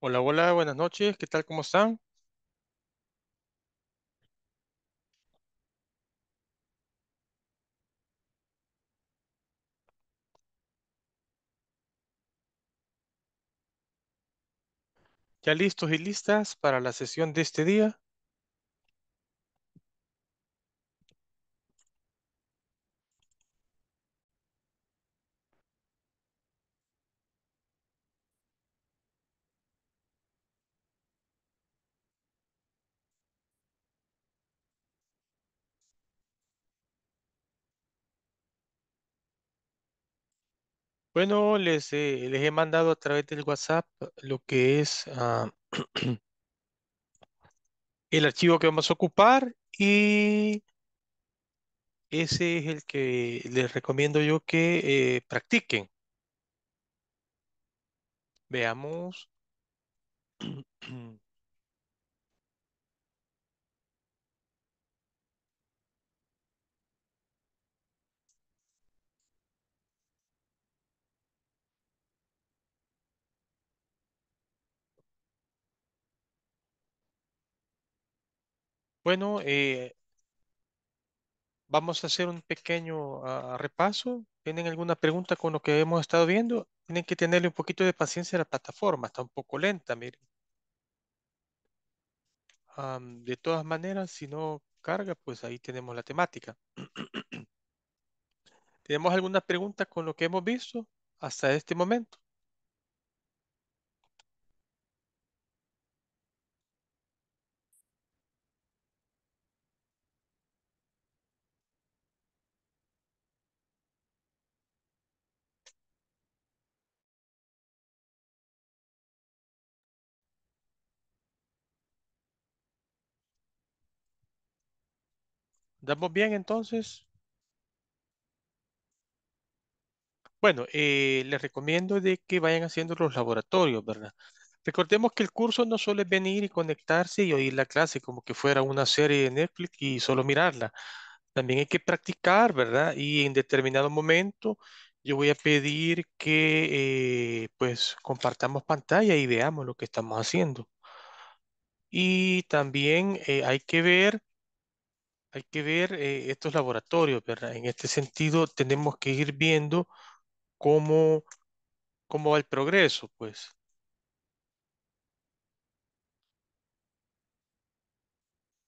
Hola, hola, buenas noches. ¿Qué tal? ¿Cómo están? ¿Ya listos y listas para la sesión de este día? Bueno, eh, les, he mandado a través del WhatsApp lo que es ah, el archivo que vamos a ocupar y ese es el que les recomiendo yo que eh, practiquen. Veamos. Bueno, eh, vamos a hacer un pequeño ah, repaso. ¿Tienen alguna pregunta con lo que hemos estado viendo? Tienen que tenerle un poquito de paciencia a la plataforma, está un poco lenta, miren. de todas maneras, si no carga, pues ahí tenemos la temática. ¿Tenemos alguna pregunta con lo que hemos visto hasta este momento? ¿Damos bien entonces? Bueno, eh, les recomiendo de que vayan haciendo los laboratorios, ¿verdad? Recordemos que el curso no suele venir y conectarse y oír la clase como que fuera una serie de Netflix y solo mirarla. También hay que practicar, ¿verdad? Y en determinado momento yo voy a pedir que eh, pues compartamos pantalla y veamos lo que estamos haciendo. Y también eh, hay que ver hay que ver eh, estos laboratorios, ¿verdad? En este sentido, tenemos que ir viendo cómo, cómo va el progreso, pues.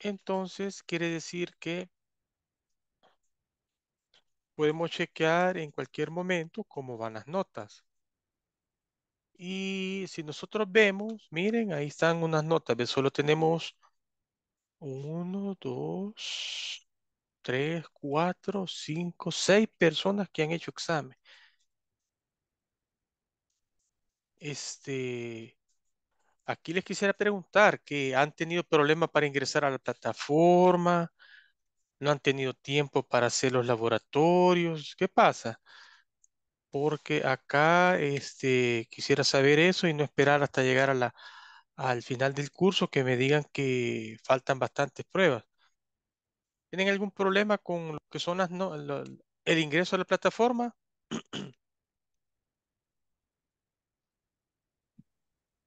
Entonces, quiere decir que podemos chequear en cualquier momento cómo van las notas. Y si nosotros vemos, miren, ahí están unas notas, solo tenemos uno, dos, tres, cuatro, cinco, seis personas que han hecho examen. Este, aquí les quisiera preguntar que han tenido problemas para ingresar a la plataforma, no han tenido tiempo para hacer los laboratorios, ¿qué pasa? Porque acá, este, quisiera saber eso y no esperar hasta llegar a la al final del curso que me digan que faltan bastantes pruebas. ¿Tienen algún problema con lo que son las no, el ingreso a la plataforma?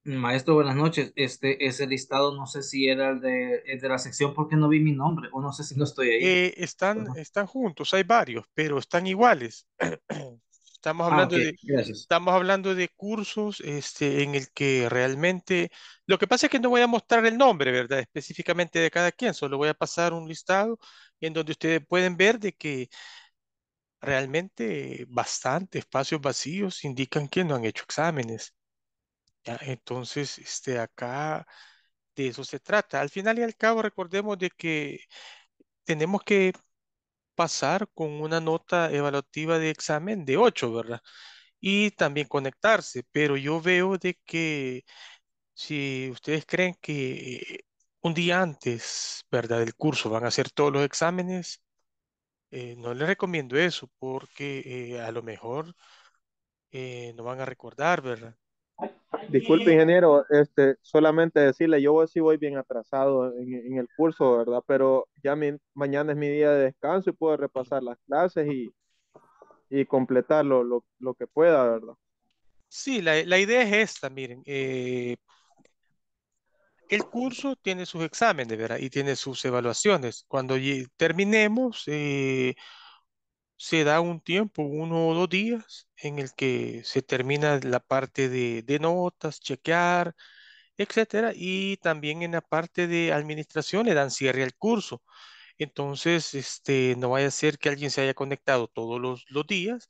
Maestro, buenas noches. Este, ese listado no sé si era el de, la sección porque no vi mi nombre o no sé si no estoy ahí. Eh, están, están juntos, hay varios, pero están iguales. Estamos ah, hablando, de, estamos hablando de cursos este, en el que realmente... Lo que pasa es que no voy a mostrar el nombre, ¿verdad? Específicamente de cada quien, solo voy a pasar un listado en donde ustedes pueden ver de que realmente bastante espacios vacíos indican que no han hecho exámenes. Entonces, este, acá de eso se trata. Al final y al cabo, recordemos de que tenemos que pasar con una nota evaluativa de examen de 8, ¿verdad? Y también conectarse, pero yo veo de que si ustedes creen que un día antes, ¿verdad? Del curso van a hacer todos los exámenes, eh, no les recomiendo eso porque eh, a lo mejor eh, no van a recordar, ¿verdad? Disculpe, ingeniero, este, solamente decirle, yo sí voy bien atrasado en, el curso, ¿verdad? Pero ya mañana es mi día de descanso y puedo repasar las clases y, y completar lo, lo, que pueda, ¿verdad? Sí, la, la idea es esta, miren. Eh, el curso tiene sus exámenes, ¿verdad? Y tiene sus evaluaciones. Cuando terminemos... Eh, se da un tiempo, uno o dos días, en el que se termina la parte de, notas, chequear, etcétera, y también en la parte de administración le dan cierre al curso. Entonces, este, no vaya a ser que alguien se haya conectado todos los, días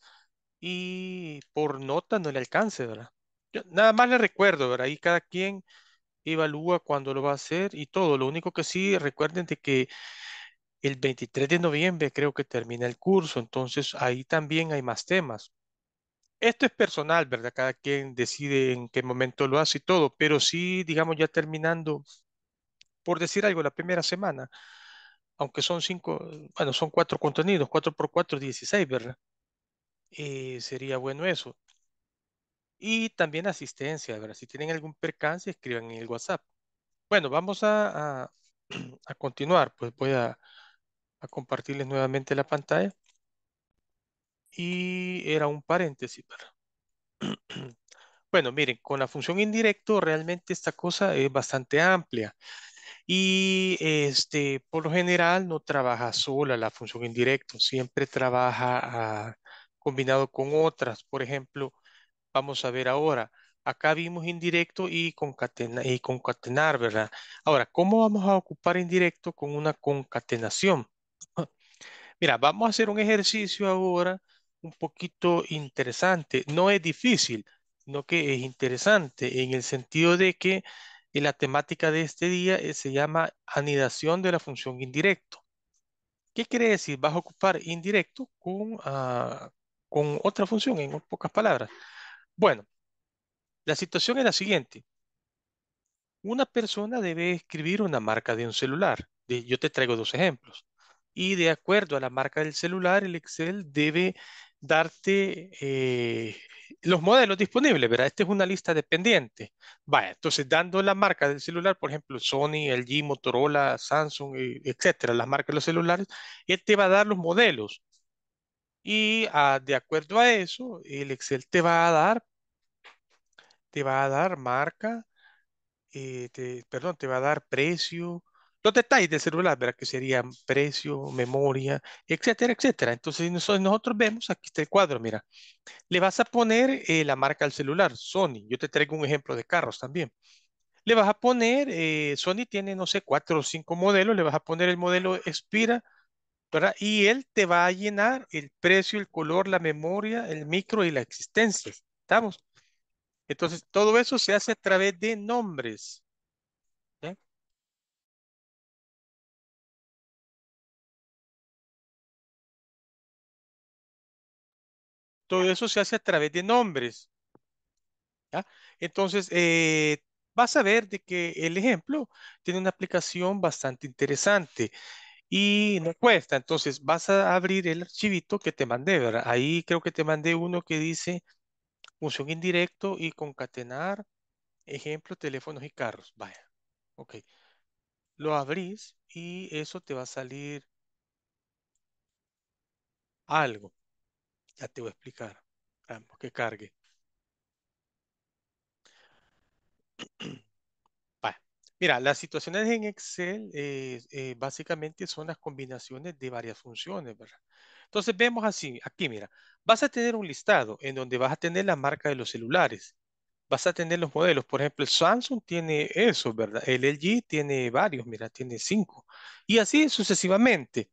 y por nota no le alcance, ¿verdad? nada más le recuerdo, ¿verdad? ahí cada quien evalúa cuándo lo va a hacer y todo. Lo único que sí, recuerden de que el 23 de noviembre creo que termina el curso, entonces ahí también hay más temas. Esto es personal, ¿verdad? Cada quien decide en qué momento lo hace y todo, pero sí, digamos, ya terminando, por decir algo, la primera semana, aunque son cinco, bueno, son cuatro contenidos, cuatro por cuatro, dieciséis, ¿verdad? Eh, sería bueno eso. Y también asistencia, ¿verdad? Si tienen algún percance, escriban en el WhatsApp. Bueno, vamos a, a, a continuar, pues voy a, a compartirles nuevamente la pantalla. Y era un paréntesis. ¿verdad? Bueno, miren, con la función indirecto realmente esta cosa es bastante amplia. Y este, por lo general no trabaja sola la función indirecto, siempre trabaja ah, combinado con otras. Por ejemplo, vamos a ver ahora, acá vimos indirecto y, concatena, y concatenar, ¿verdad? Ahora, ¿cómo vamos a ocupar indirecto con una concatenación? Mira, vamos a hacer un ejercicio ahora un poquito interesante. No es difícil, sino que es interesante en el sentido de que eh, la temática de este día eh, se llama anidación de la función indirecto. ¿Qué quiere decir? Vas a ocupar indirecto con, ah, con otra función, en pocas palabras. Bueno, la situación es la siguiente. Una persona debe escribir una marca de un celular. Yo te traigo dos ejemplos y de acuerdo a la marca del celular, el Excel debe darte eh, los modelos disponibles, ¿verdad? Esta es una lista dependiente. Vaya, entonces dando la marca del celular, por ejemplo, Sony, LG, Motorola, Samsung, eh, etcétera, las marcas de los celulares, él te va a dar los modelos. Y ah, de acuerdo a eso, el Excel te va a dar, te va a dar marca, eh, perdón, te va a dar precio, los detalles del celular, ¿verdad? Que serían precio, memoria, etcétera, etcétera. Entonces nosotros, vemos, aquí está el cuadro, mira, le vas a poner eh, la marca al celular, Sony. Yo te traigo un ejemplo de carros también. Le vas a poner, eh, Sony tiene, no sé, cuatro o cinco modelos, le vas a poner el modelo Expira, ¿verdad? Y él te va a llenar el precio, el color, la memoria, el micro y la existencia. ¿Estamos? Entonces, todo eso se hace a través de nombres. Todo eso se hace a través de nombres. Entonces, eh, vas a ver de que el ejemplo tiene una aplicación bastante interesante y no cuesta. Entonces, vas a abrir el archivito que te mandé, ¿verdad? Ahí creo que te mandé uno que dice función indirecto y concatenar ejemplo, teléfonos y carros. Vaya, ok. Lo abrís y eso te va a salir algo. Ya te voy a explicar. Vamos, que cargue. Mira, las situaciones en Excel eh, eh, básicamente son las combinaciones de varias funciones, ¿verdad? Entonces vemos así, aquí mira, vas a tener un listado en donde vas a tener la marca de los celulares, vas a tener los modelos, por ejemplo, el Samsung tiene eso, ¿verdad? El LG tiene varios, mira, tiene cinco, y así sucesivamente.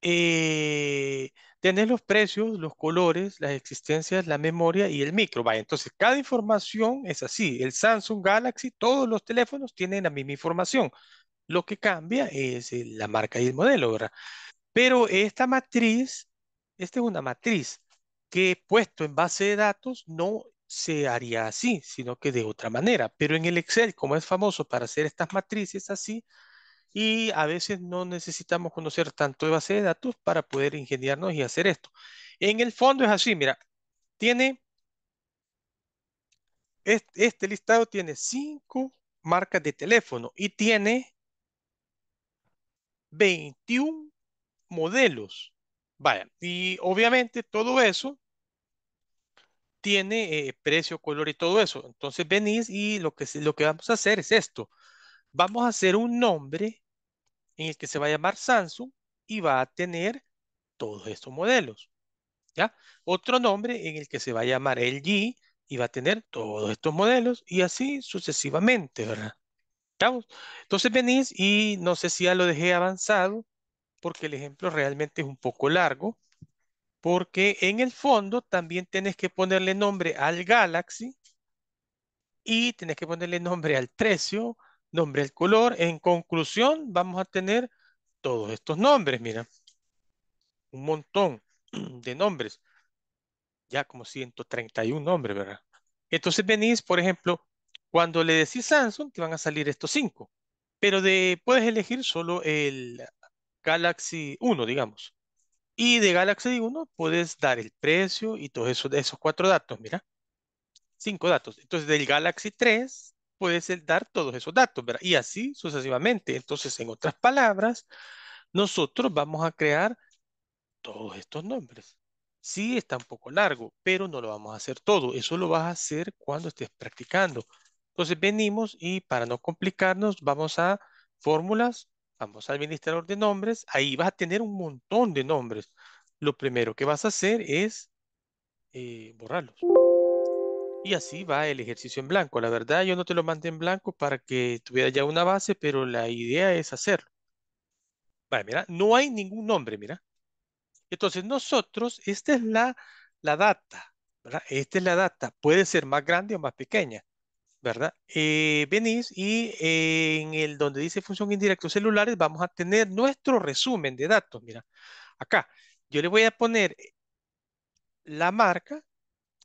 Eh, Tenés los precios, los colores, las existencias, la memoria y el micro. entonces cada información es así. El Samsung Galaxy, todos los teléfonos tienen la misma información. Lo que cambia es eh, la marca y el modelo, ¿verdad? Pero esta matriz, esta es una matriz que puesto en base de datos no se haría así, sino que de otra manera. Pero en el Excel, como es famoso para hacer estas matrices así, y a veces no necesitamos conocer tanto de base de datos para poder ingeniarnos y hacer esto. En el fondo es así, mira, tiene este, listado tiene cinco marcas de teléfono y tiene 21 modelos. Vaya, y obviamente todo eso tiene eh, precio, color y todo eso. Entonces venís y lo que, lo que vamos a hacer es esto vamos a hacer un nombre en el que se va a llamar Samsung y va a tener todos estos modelos. ¿Ya? Otro nombre en el que se va a llamar LG y va a tener todos estos modelos y así sucesivamente, ¿verdad? Entonces venís y no sé si ya lo dejé avanzado porque el ejemplo realmente es un poco largo porque en el fondo también tenés que ponerle nombre al Galaxy y tenés que ponerle nombre al precio nombre el color. En conclusión, vamos a tener todos estos nombres, mira. Un montón de nombres. Ya como 131 nombres, ¿verdad? Entonces venís, por ejemplo, cuando le decís Samsung, te van a salir estos cinco. Pero de, puedes elegir solo el Galaxy 1, digamos. Y de Galaxy 1 puedes dar el precio y todos esos, esos cuatro datos, mira. Cinco datos. Entonces del Galaxy 3 puedes dar todos esos datos, ¿verdad? Y así sucesivamente. Entonces, en otras palabras, nosotros vamos a crear todos estos nombres. Sí, está un poco largo, pero no lo vamos a hacer todo. Eso lo vas a hacer cuando estés practicando. Entonces, venimos y para no complicarnos, vamos a fórmulas, vamos al administrador de nombres. Ahí vas a tener un montón de nombres. Lo primero que vas a hacer es eh, borrarlos. Y así va el ejercicio en blanco. La verdad, yo no te lo mandé en blanco para que tuviera ya una base, pero la idea es hacerlo. Vale, mira, no hay ningún nombre, mira. Entonces, nosotros, esta es la, data, ¿verdad? Esta es la data. Puede ser más grande o más pequeña, ¿verdad? Eh, venís y eh, en el donde dice función indirecto celulares vamos a tener nuestro resumen de datos, mira. Acá, yo le voy a poner la marca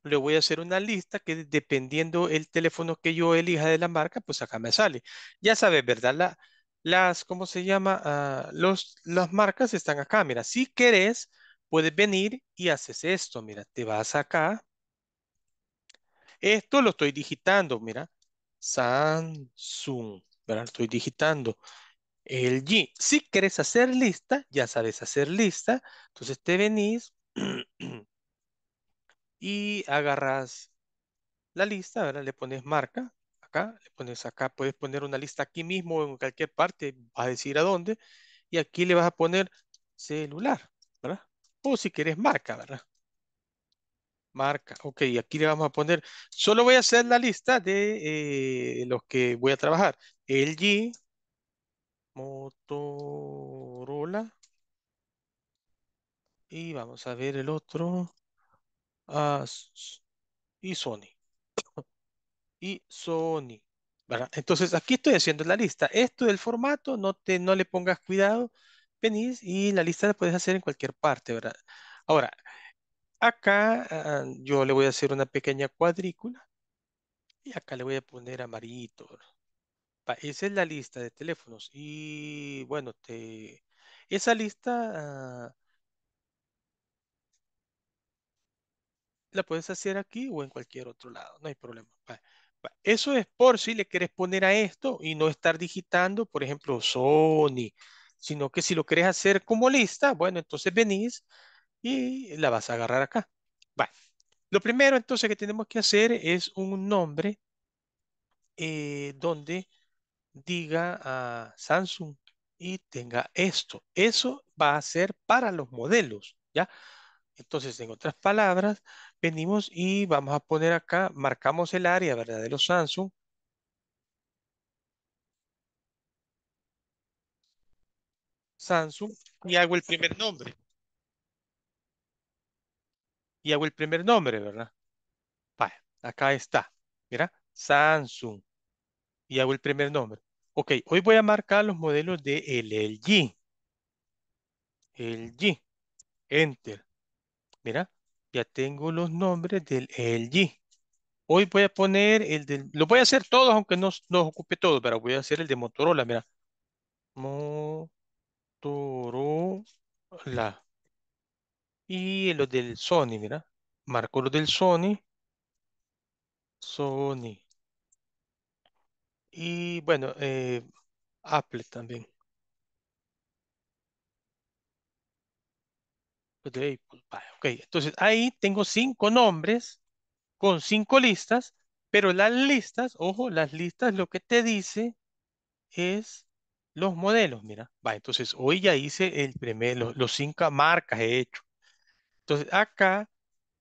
le voy a hacer una lista que dependiendo el teléfono que yo elija de la marca, pues acá me sale. Ya sabes, ¿verdad? las, ¿cómo se llama? Ah, los, las marcas están acá. Mira, si querés, puedes venir y haces esto. Mira, te vas acá. Esto lo estoy digitando, mira. Samsung, ¿verdad? Estoy digitando. El G. Si querés hacer lista, ya sabes hacer lista. Entonces te venís, y agarras la lista, ¿verdad? Le pones marca acá, le pones acá, puedes poner una lista aquí mismo o en cualquier parte, va a decir a dónde, y aquí le vas a poner celular, ¿verdad? O si quieres marca, ¿verdad? Marca, ok, aquí le vamos a poner, solo voy a hacer la lista de eh, los que voy a trabajar. LG, Motorola, y vamos a ver el otro y Sony. y Sony. ¿verdad? Entonces, aquí estoy haciendo la lista. Esto del formato, no, te, no le pongas cuidado, venís y la lista la puedes hacer en cualquier parte, ¿verdad? Ahora, acá ah, ah, yo le voy a hacer una pequeña cuadrícula y acá le voy a poner amarillito. esa es la lista de teléfonos y bueno, te, esa lista ah, la puedes hacer aquí o en cualquier otro lado, no hay problema. Eso es por si le quieres poner a esto y no estar digitando, por ejemplo, Sony, sino que si lo quieres hacer como lista, bueno, entonces venís y la vas a agarrar acá. Vale. Lo primero entonces que tenemos que hacer es un nombre eh, donde diga a Samsung y tenga esto. Eso va a ser para los modelos, ¿ya? Entonces, en otras palabras, venimos y vamos a poner acá, marcamos el área, ¿verdad? De los Samsung. Samsung y hago el primer nombre. Y hago el primer nombre, ¿verdad? Vale, acá está. Mira, Samsung. Y hago el primer nombre. Ok, hoy voy a marcar los modelos de LG. LG. Enter. Mira, ya tengo los nombres del LG. Hoy voy a poner el del... Lo voy a hacer todos, aunque no no ocupe todo, pero voy a hacer el de Motorola, mira. Motorola. Y los del Sony, mira. Marco los del Sony. Sony. Y bueno, eh, Apple también. Pues, ok, entonces ahí tengo cinco nombres con cinco listas, pero las listas, ojo, las listas lo que te dice es los modelos, mira. Va, entonces hoy ya hice el primer, los, los cinco marcas he hecho. Entonces acá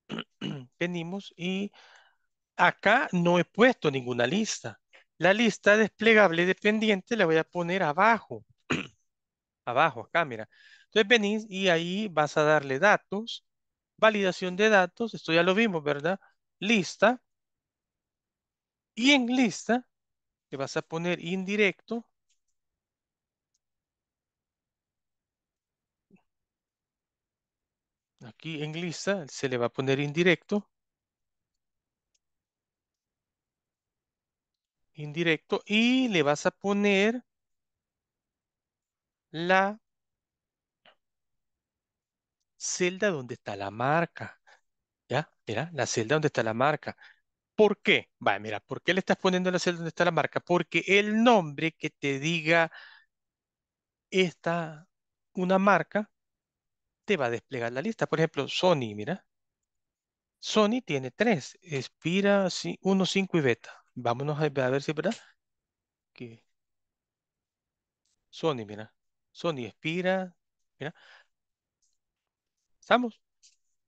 venimos y acá no he puesto ninguna lista. La lista desplegable dependiente la voy a poner abajo. abajo, acá, mira. Entonces venís y ahí vas a darle datos, validación de datos, esto ya lo vimos, ¿verdad? Lista. Y en lista le vas a poner indirecto. Aquí en lista se le va a poner indirecto. Indirecto y le vas a poner la celda donde está la marca. ¿Ya? Mira, la celda donde está la marca. ¿Por qué? Va, mira, ¿por qué le estás poniendo la celda donde está la marca? Porque el nombre que te diga esta, una marca, te va a desplegar la lista. Por ejemplo, Sony, mira. Sony tiene tres, Espira 1, 5 y Beta. Vámonos a, ver si es verdad. Sony, mira. Sony, Espira, mira. ¿Estamos?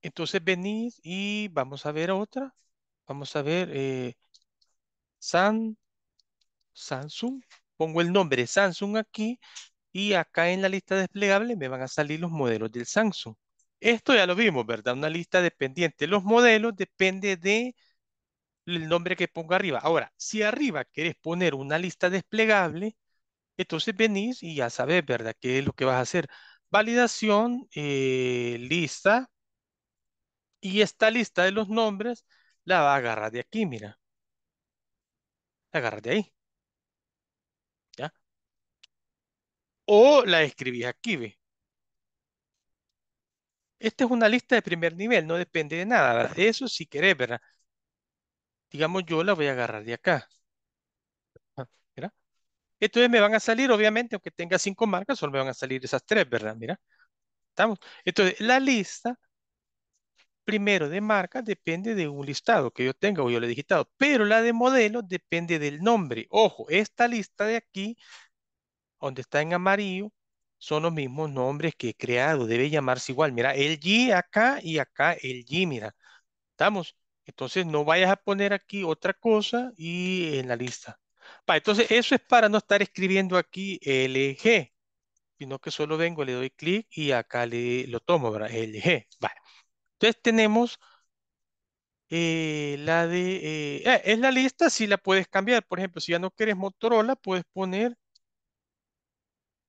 Entonces venís y vamos a ver otra. Vamos a ver eh, Samsung. Pongo el nombre Samsung aquí y acá en la lista desplegable me van a salir los modelos del Samsung. Esto ya lo vimos, ¿verdad? Una lista dependiente. Los modelos depende de el nombre que ponga arriba. Ahora, si arriba querés poner una lista desplegable, entonces venís y ya sabes, ¿verdad? ¿Qué es lo que vas a hacer? Validación, eh, lista. Y esta lista de los nombres la va a agarrar de aquí, mira. La agarra de ahí. ¿Ya? O la escribí aquí, ve. Esta es una lista de primer nivel, no depende de nada. de Eso si querés, ¿verdad? Digamos, yo la voy a agarrar de acá. Entonces me van a salir, obviamente, aunque tenga cinco marcas, solo me van a salir esas tres, ¿verdad? Mira, estamos. Entonces, la lista primero de marcas depende de un listado que yo tenga o yo le he digitado, pero la de modelos depende del nombre. Ojo, esta lista de aquí, donde está en amarillo, son los mismos nombres que he creado, debe llamarse igual. Mira, el G acá y acá el G, mira. ¿Estamos? Entonces no vayas a poner aquí otra cosa y en la lista entonces eso es para no estar escribiendo aquí LG, sino que solo vengo, le doy clic y acá le, lo tomo, ¿verdad? LG. Vale. Entonces tenemos eh, la de... Eh, eh, es la lista, si la puedes cambiar. Por ejemplo, si ya no quieres Motorola, puedes poner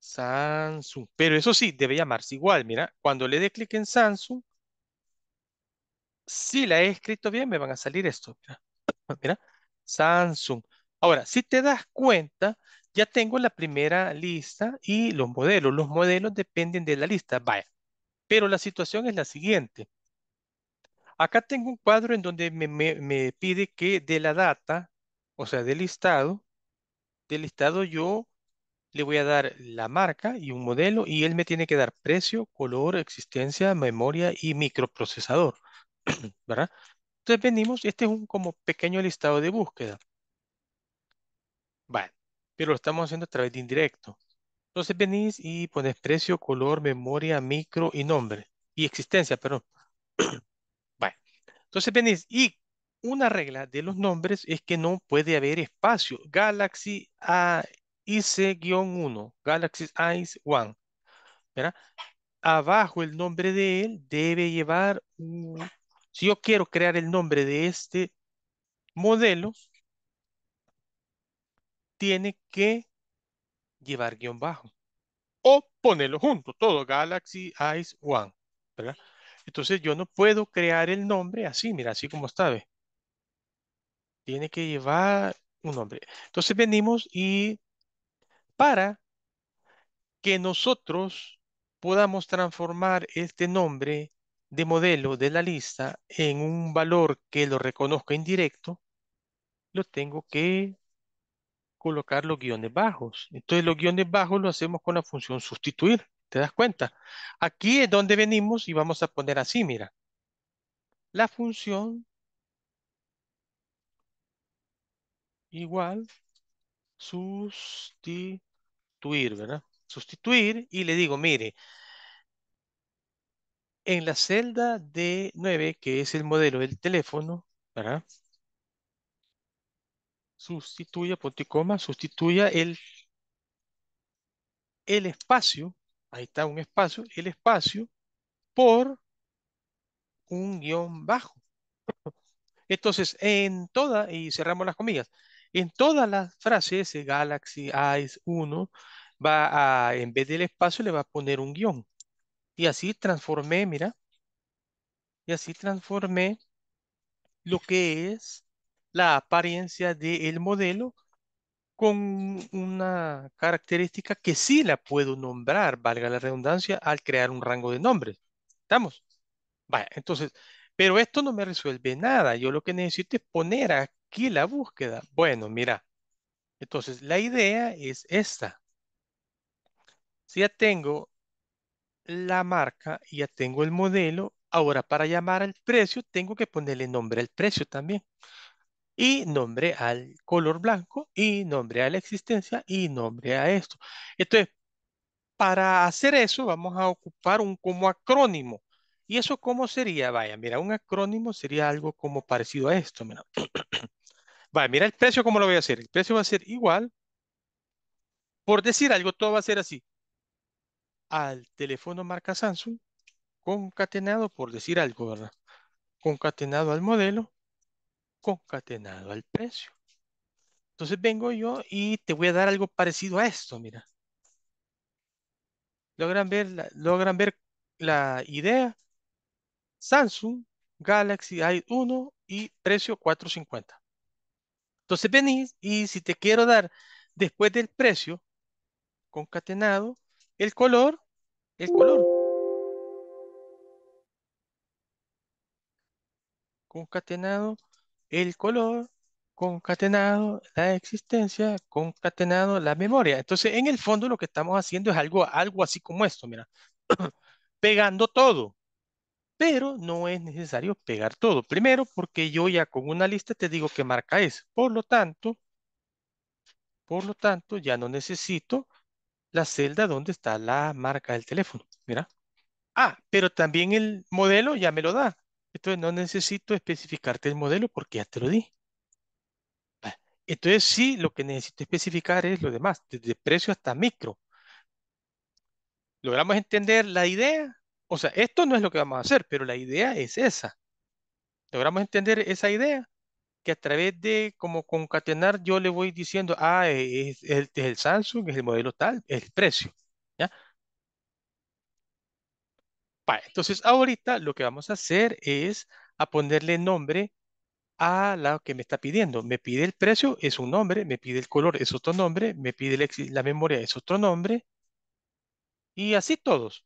Samsung. Pero eso sí, debe llamarse igual. Mira, cuando le dé clic en Samsung, si la he escrito bien, me van a salir esto. mira Samsung. Ahora, si te das cuenta, ya tengo la primera lista y los modelos. Los modelos dependen de la lista, vaya. Pero la situación es la siguiente. Acá tengo un cuadro en donde me, pide que de la data, o sea, del listado, del listado yo le voy a dar la marca y un modelo y él me tiene que dar precio, color, existencia, memoria y microprocesador, ¿verdad? Entonces venimos, este es un como pequeño listado de búsqueda. Vale, pero lo estamos haciendo a través de indirecto. Entonces venís y pones precio, color, memoria, micro y nombre. Y existencia, perdón. vale. Entonces venís y una regla de los nombres es que no puede haber espacio. Galaxy A IC-1, Galaxy Ice 1. Abajo el nombre de él debe llevar, un... si yo quiero crear el nombre de este modelo, tiene que llevar guión bajo. O ponerlo junto, todo, Galaxy Eyes One, ¿verdad? Entonces yo no puedo crear el nombre así, mira, así como está, Tiene que llevar un nombre. Entonces venimos y para que nosotros podamos transformar este nombre de modelo de la lista en un valor que lo reconozca indirecto, lo tengo que colocar los guiones bajos. Entonces los guiones bajos lo hacemos con la función sustituir. ¿Te das cuenta? Aquí es donde venimos y vamos a poner así, mira. La función igual sustituir, ¿verdad? Sustituir y le digo, mire, en la celda D9, que es el modelo del teléfono, ¿verdad? sustituya, punto coma, sustituya el, el espacio, ahí está un espacio, el espacio por un guión bajo. Entonces, en toda, y cerramos las comillas, en todas las frases, eh, Galaxy Ice, 1, va a, en vez del espacio, le va a poner un guión. Y así transformé, mira, y así transformé lo que es la apariencia del modelo con una característica que sí la puedo nombrar, valga la redundancia, al crear un rango de nombres. ¿Estamos? Vaya, entonces, pero esto no me resuelve nada. Yo lo que necesito es poner aquí la búsqueda. Bueno, mira. Entonces, la idea es esta. Si ya tengo la marca, ya tengo el modelo, ahora para llamar al precio, tengo que ponerle nombre al precio también y nombre al color blanco y nombre a la existencia y nombre a esto. Entonces, para hacer eso vamos a ocupar un como acrónimo. ¿Y eso cómo sería? Vaya, mira, un acrónimo sería algo como parecido a esto. Mira. Vaya, mira el precio, ¿cómo lo voy a hacer? El precio va a ser igual. Por decir algo, todo va a ser así. Al teléfono marca Samsung, concatenado, por decir algo, ¿verdad? Concatenado al modelo, concatenado al precio. Entonces vengo yo y te voy a dar algo parecido a esto, mira. ¿Logran ver la, logran ver la idea? Samsung Galaxy i1 y precio 450. Entonces venís y si te quiero dar después del precio concatenado, el color, el color. Concatenado el color, concatenado la existencia, concatenado la memoria. Entonces, en el fondo lo que estamos haciendo es algo, algo así como esto, mira, pegando todo. Pero no es necesario pegar todo. Primero, porque yo ya con una lista te digo qué marca es. Por lo tanto, por lo tanto, ya no necesito la celda donde está la marca del teléfono. Mira. Ah, pero también el modelo ya me lo da. Entonces no necesito especificarte el modelo porque ya te lo di. Ah, entonces sí, lo que necesito especificar es lo demás, desde precio hasta micro. ¿Logramos entender la idea? O sea, esto no es lo que vamos a hacer, pero la idea es esa. ¿Logramos entender esa idea? Que a través de como concatenar yo le voy diciendo, ah, es, es el Samsung, es el modelo tal, es el precio. entonces ahorita lo que vamos a hacer es a ponerle nombre a lo que me está pidiendo. Me pide el precio, es un nombre, me pide el color, es otro nombre, me pide la memoria, es otro nombre, y así todos.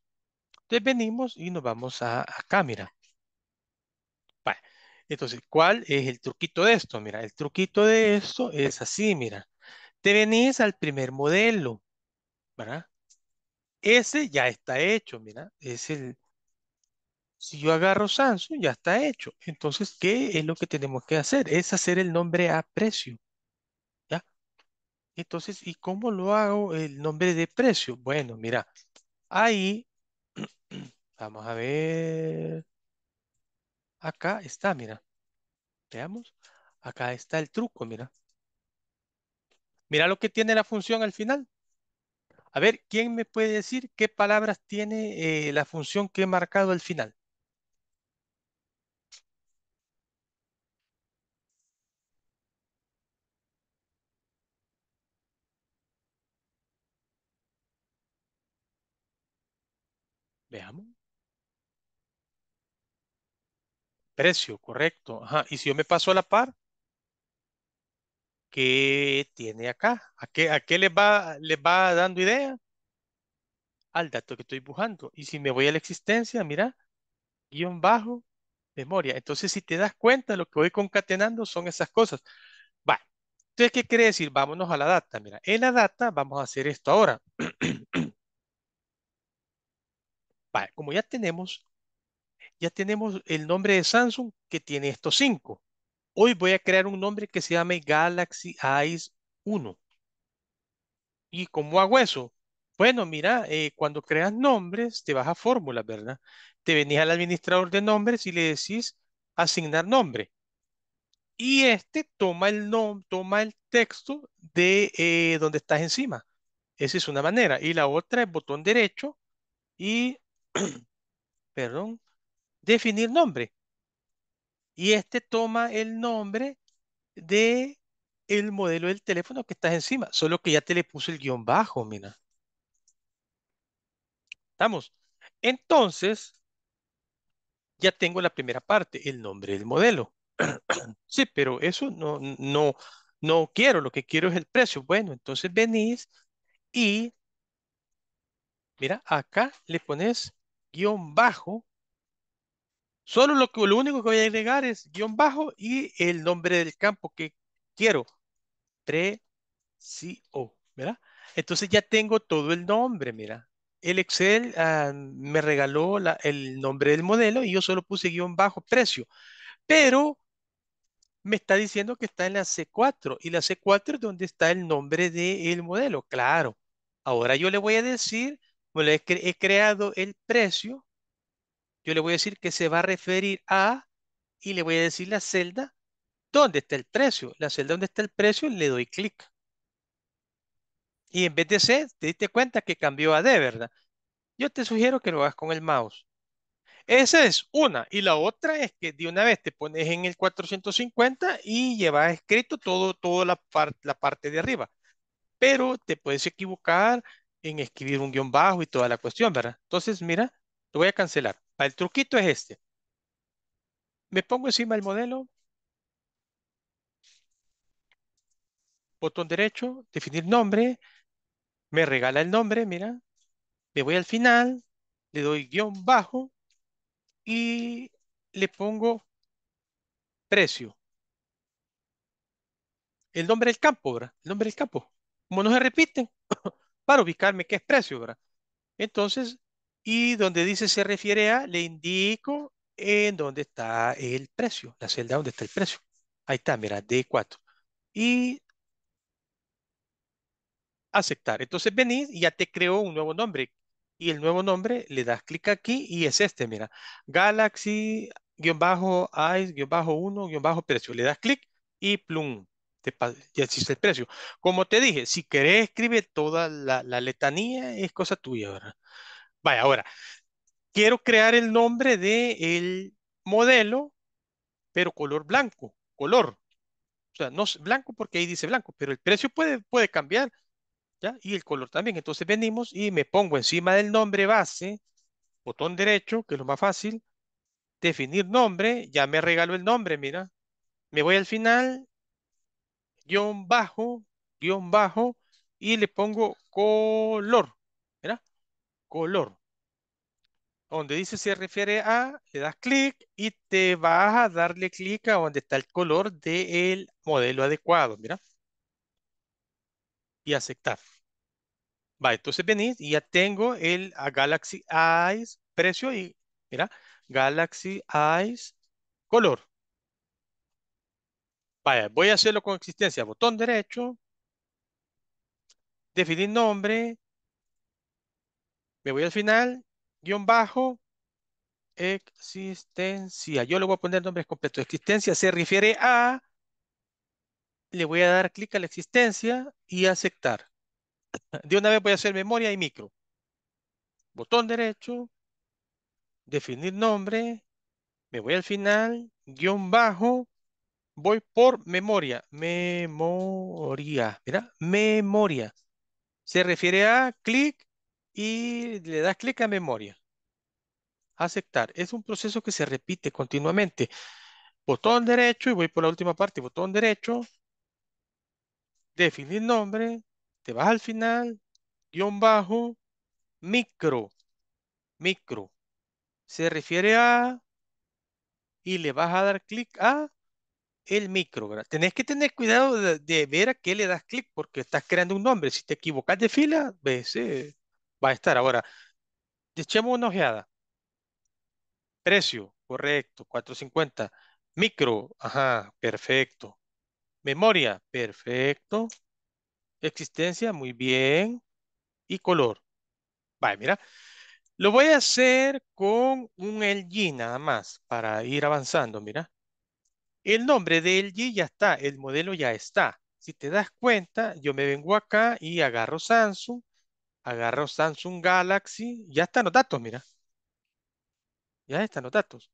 Entonces venimos y nos vamos a, acá, mira. Entonces, ¿cuál es el truquito de esto? Mira, el truquito de esto es así, mira. Te venís al primer modelo, ¿verdad? Ese ya está hecho, mira. Es el, si yo agarro Samsung, ya está hecho. Entonces, ¿qué es lo que tenemos que hacer? Es hacer el nombre a precio. ¿Ya? Entonces, ¿y cómo lo hago el nombre de precio? Bueno, mira, ahí, vamos a ver. Acá está, mira. Veamos. Acá está el truco, mira. Mira lo que tiene la función al final. A ver, ¿quién me puede decir qué palabras tiene eh, la función que he marcado al final? Veamos. Precio, correcto. Ajá. Y si yo me paso a la par, ¿qué tiene acá? ¿A qué, a qué les, va, va dando idea? Al dato que estoy dibujando. Y si me voy a la existencia, mira, guión bajo, memoria. Entonces, si te das cuenta, lo que voy concatenando son esas cosas. Bueno, Entonces, ¿qué quiere decir? Vámonos a la data. Mira, en la data vamos a hacer esto ahora. como ya tenemos, ya tenemos el nombre de Samsung que tiene estos cinco. Hoy voy a crear un nombre que se llame Galaxy Eyes 1. ¿Y cómo hago eso? Bueno, mira, eh, cuando creas nombres, te vas a fórmulas, ¿verdad? Te venís al administrador de nombres y le decís asignar nombre. Y este toma el, nom toma el texto de eh, donde estás encima. Esa es una manera. Y la otra es botón derecho y perdón, definir nombre. Y este toma el nombre de el modelo del teléfono que estás encima, solo que ya te le puso el guión bajo, mira. ¿Estamos? Entonces, ya tengo la primera parte, el nombre del modelo. sí, pero eso no, no, no quiero, lo que quiero es el precio. Bueno, entonces venís y, mira, acá le pones guión bajo. Solo lo, que, único que voy a agregar es guión bajo y el nombre del campo que quiero. 3CO, ¿verdad? Entonces ya tengo todo el nombre, mira. El Excel ah, me regaló el nombre del modelo y yo solo puse guión bajo precio. Pero me está diciendo que está en la C4 y la C4 es donde está el nombre del modelo. Claro, ahora yo le voy a decir bueno, he, creado el precio. Yo le voy a decir que se va a referir a y le voy a decir la celda donde está el precio. La celda donde está el precio le doy clic. Y en vez de C, te diste cuenta que cambió a D, ¿verdad? Yo te sugiero que lo hagas con el mouse. Esa es una. Y la otra es que de una vez te pones en el 450 y llevas escrito todo, toda la parte de arriba. Pero te puedes equivocar, en escribir un guión bajo y toda la cuestión, ¿verdad? Entonces, mira, lo voy a cancelar. Ah, el truquito es este. Me pongo encima el modelo. Botón derecho, definir nombre. Me regala el nombre, mira. Me voy al final, le doy guión bajo y le pongo precio. El nombre del campo, ¿verdad? El nombre del campo. Como no se repiten, para ubicarme qué es precio, ¿verdad? Entonces, y donde dice se refiere a, le indico en dónde está el precio, la celda donde está el precio. Ahí está, mira, D4. Y aceptar. Entonces venís y ya te creó un nuevo nombre. Y el nuevo nombre le das clic aquí y es este, mira. Galaxy-Ice-1-Precio. Le das clic y plum ya existe el precio. Como te dije, si querés escribir toda la, letanía, es cosa tuya, ¿verdad? Vaya, ahora, quiero crear el nombre de el modelo, pero color blanco, color. O sea, no blanco porque ahí dice blanco, pero el precio puede, puede cambiar, ¿ya? Y el color también. Entonces venimos y me pongo encima del nombre base, botón derecho, que es lo más fácil, definir nombre, ya me regalo el nombre, mira. Me voy al final guión bajo, guión bajo, y le pongo color, ¿verdad? Color. Donde dice se refiere a, le das clic y te vas a darle clic a donde está el color del modelo adecuado, mira. Y aceptar. Va, entonces venís y ya tengo el Galaxy Eyes precio y, mira, Galaxy Eyes color. Vaya, voy a hacerlo con existencia. Botón derecho. Definir nombre. Me voy al final. Guión bajo. Existencia. Yo le voy a poner nombres completos. Existencia se refiere a... Le voy a dar clic a la existencia y aceptar. De una vez voy a hacer memoria y micro. Botón derecho. Definir nombre. Me voy al final. Guión bajo Voy por memoria. Memoria. Mira, memoria. Se refiere a clic y le das clic a memoria. Aceptar. Es un proceso que se repite continuamente. Botón derecho y voy por la última parte. Botón derecho. Definir nombre. Te vas al final. Guión bajo. Micro. Micro. Se refiere a y le vas a dar clic a el micro, Tenés que tener cuidado de, ver a qué le das clic porque estás creando un nombre. Si te equivocas de fila, ves, eh, va a estar. Ahora, echemos una ojeada. Precio, correcto, 450. Micro, ajá, perfecto. Memoria, perfecto. Existencia, muy bien. Y color. Vale, mira. Lo voy a hacer con un LG nada más para ir avanzando, mira. El nombre de LG ya está, el modelo ya está. Si te das cuenta, yo me vengo acá y agarro Samsung, agarro Samsung Galaxy, ya están los datos, mira. Ya están los datos.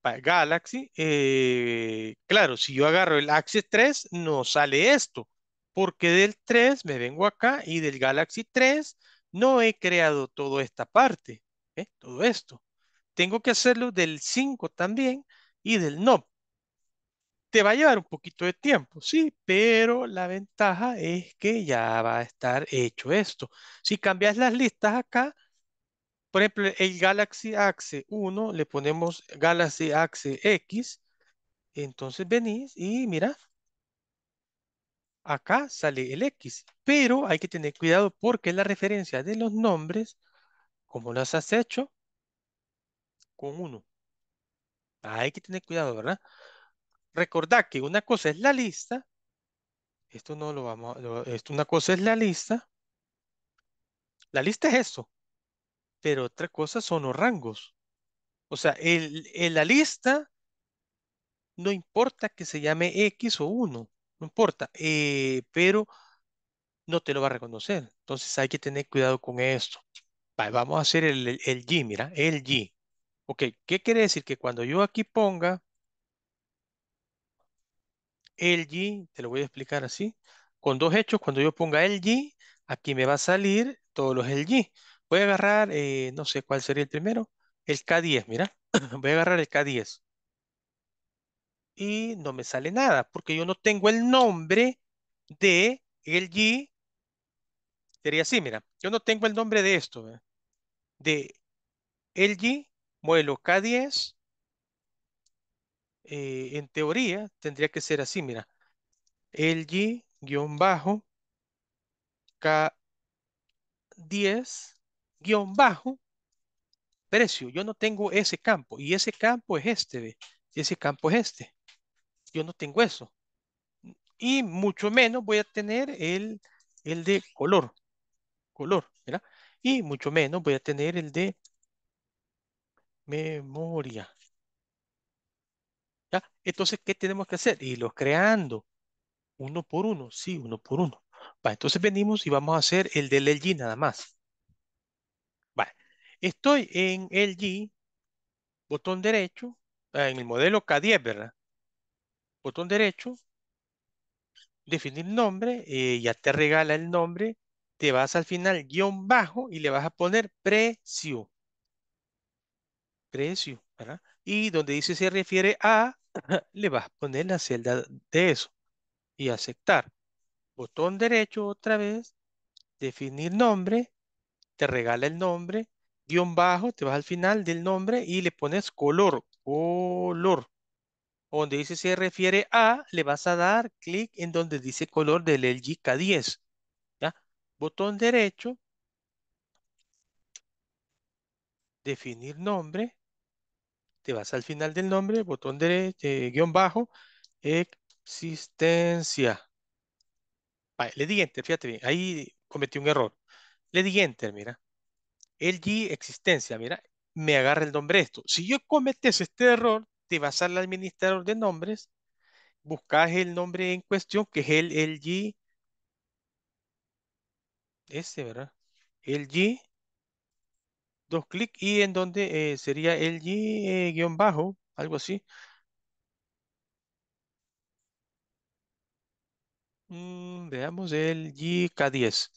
Para Galaxy, eh, claro, si yo agarro el Axis 3, no sale esto, porque del 3 me vengo acá y del Galaxy 3 no he creado toda esta parte, ¿eh? todo esto. Tengo que hacerlo del 5 también y del NOP te va a llevar un poquito de tiempo, sí, pero la ventaja es que ya va a estar hecho esto. Si cambias las listas acá, por ejemplo, el Galaxy Axe 1, le ponemos Galaxy Axe X, entonces venís y mira, acá sale el X, pero hay que tener cuidado porque la referencia de los nombres, como las has hecho, con uno. Hay que tener cuidado, ¿verdad? recordad que una cosa es la lista, esto no lo vamos a, esto una cosa es la lista, la lista es eso, pero otra cosa son los rangos. O sea, el, la lista no importa que se llame X o 1, no importa, eh, pero no te lo va a reconocer. Entonces hay que tener cuidado con esto. vamos a hacer el, el, mira, el Y Ok, ¿qué quiere decir? Que cuando yo aquí ponga LG, te lo voy a explicar así, con dos hechos, cuando yo ponga LG, aquí me va a salir todos los LG. Voy a agarrar, eh, no sé cuál sería el primero, el K10, mira, voy a agarrar el K10. Y no me sale nada, porque yo no tengo el nombre de LG, sería así, mira, yo no tengo el nombre de esto, De de LG modelo K10 eh, en teoría tendría que ser así, mira, LG guión bajo K10 bajo precio. Yo no tengo ese campo y ese campo es este, ¿ve? y ese campo es este. Yo no tengo eso. Y mucho menos voy a tener el, el de color. Color, ¿verdad? Y mucho menos voy a tener el de memoria. Entonces, ¿qué tenemos que hacer? Y los creando, uno por uno, sí, uno por uno. Vale, entonces venimos y vamos a hacer el del LG nada más. Vale, estoy en LG, botón derecho, ah, en el modelo K10, ¿verdad? Botón derecho, definir nombre, eh, ya te regala el nombre, te vas al final guión bajo y le vas a poner precio. Precio, ¿verdad? Y donde dice se refiere a, le vas a poner la celda de eso y aceptar. Botón derecho otra vez, definir nombre, te regala el nombre, guión bajo, te vas al final del nombre y le pones color, color. Donde dice se refiere a, le vas a dar clic en donde dice color del LG K10. Botón derecho, definir nombre, te vas al final del nombre, botón derecho, eh, guión bajo, existencia. le di enter, fíjate bien, ahí cometí un error. Le di enter, mira. LG existencia, mira, me agarra el nombre esto. Si yo cometes este error, te vas al administrador de nombres, buscas el nombre en cuestión, que es el LG, ese, ¿verdad? LG dos clics y en donde eh, sería el G bajo, algo así. Mm, veamos el GK10.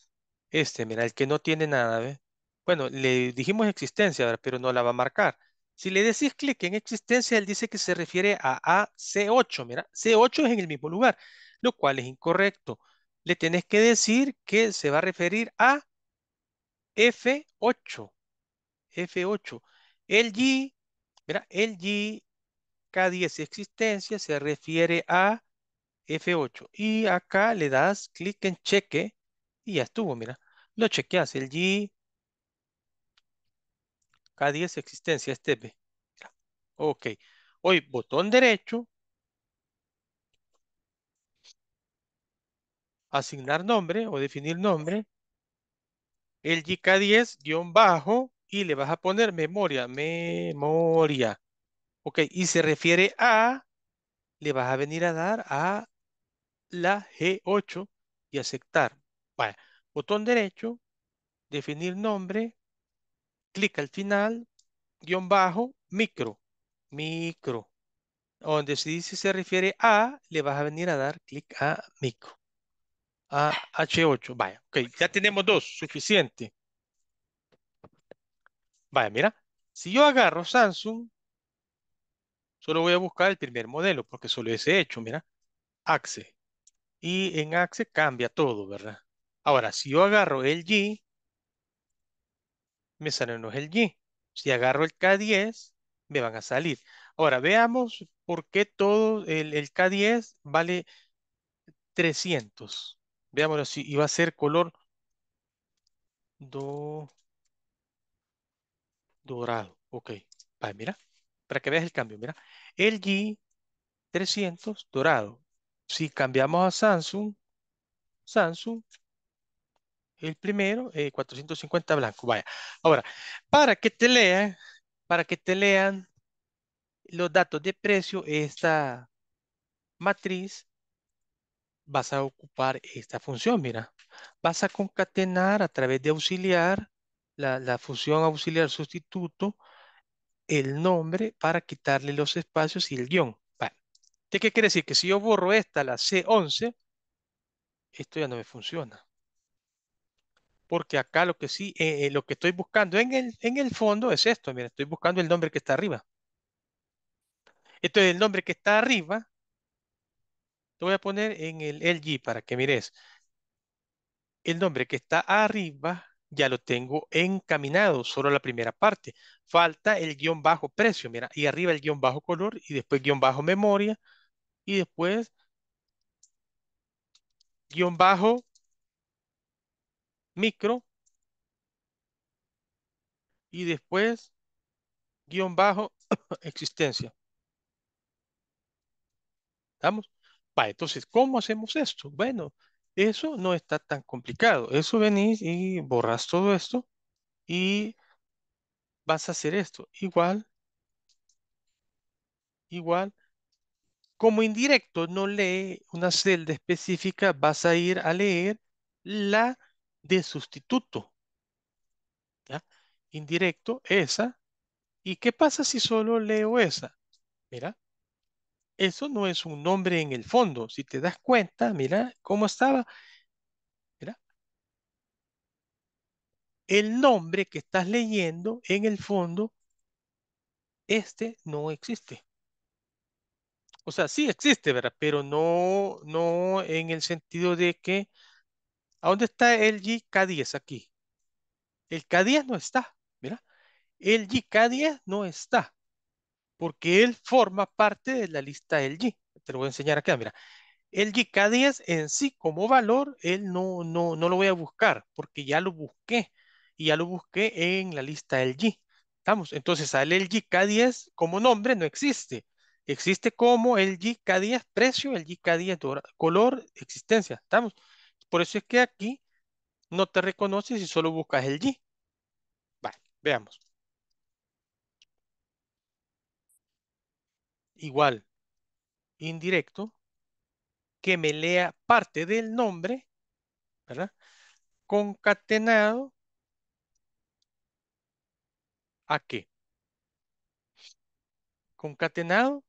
Este, mira, el que no tiene nada, Bueno, le dijimos existencia, pero no la va a marcar. Si le decís clic en existencia, él dice que se refiere a AC8. Mira, C8 es en el mismo lugar, lo cual es incorrecto. Le tenés que decir que se va a referir a F8. F8. G mira, LG K10 existencia se refiere a F8. Y acá le das clic en cheque y ya estuvo, mira. Lo chequeas, el G K10 existencia, este B. Ok. Hoy, botón derecho. Asignar nombre o definir nombre. El GK10 guión bajo y le vas a poner memoria, memoria. Ok, y se refiere a, le vas a venir a dar a la G8 y aceptar. vaya, Botón derecho, definir nombre, clic al final, guión bajo, micro, micro. Donde se dice se refiere a, le vas a venir a dar clic a micro. A H8, vaya. Ok, ya tenemos dos, suficiente. Vaya, mira, si yo agarro Samsung, solo voy a buscar el primer modelo, porque solo ese hecho, mira, Axe. Y en Axe cambia todo, ¿verdad? Ahora, si yo agarro el G, me salen el y Si agarro el K10, me van a salir. Ahora, veamos por qué todo el, K10 vale 300. Veámoslo si iba a ser color 2 dorado. Ok, mira, para que veas el cambio, mira, el G300 dorado. Si cambiamos a Samsung, Samsung, el primero, 450 eh, blanco, vaya. Ahora, para que te lean, para que te lean los datos de precio, esta matriz, vas a ocupar esta función, mira. Vas a concatenar a través de auxiliar la, función auxiliar sustituto, el nombre para quitarle los espacios y el guión. qué quiere decir? Que si yo borro esta, la C11, esto ya no me funciona. Porque acá lo que sí, eh, eh, lo que estoy buscando en el, en el fondo es esto. Mira, estoy buscando el nombre que está arriba. Entonces, el nombre que está arriba, lo voy a poner en el LG para que mires. El nombre que está arriba ya lo tengo encaminado, solo la primera parte. Falta el guión bajo precio, mira, y arriba el guión bajo color, y después guión bajo memoria, y después guión bajo micro, y después guión bajo existencia. ¿Estamos? Va, entonces, ¿cómo hacemos esto? Bueno, eso no está tan complicado. Eso venís y borras todo esto y vas a hacer esto. Igual, igual. Como indirecto no lee una celda específica, vas a ir a leer la de sustituto. Indirecto, esa. ¿Y qué pasa si solo leo esa? Mira, eso no es un nombre en el fondo. Si te das cuenta, mira cómo estaba. Mira. El nombre que estás leyendo en el fondo, este no existe. O sea, sí existe, ¿verdad? Pero no, no en el sentido de que... ¿A dónde está el GK10 aquí? El K10 no está, mira. El GK10 no está porque él forma parte de la lista G. Te lo voy a enseñar acá, mira. el K10 en sí, como valor, él no, no, lo voy a buscar, porque ya lo busqué, y ya lo busqué en la lista LG. ¿Estamos? Entonces, al LG K10 como nombre no existe. Existe como el K10 precio, el K10 color, existencia. ¿Estamos? Por eso es que aquí no te reconoce si solo buscas el G. Vale, veamos. igual indirecto que me lea parte del nombre, ¿verdad? Concatenado a qué? Concatenado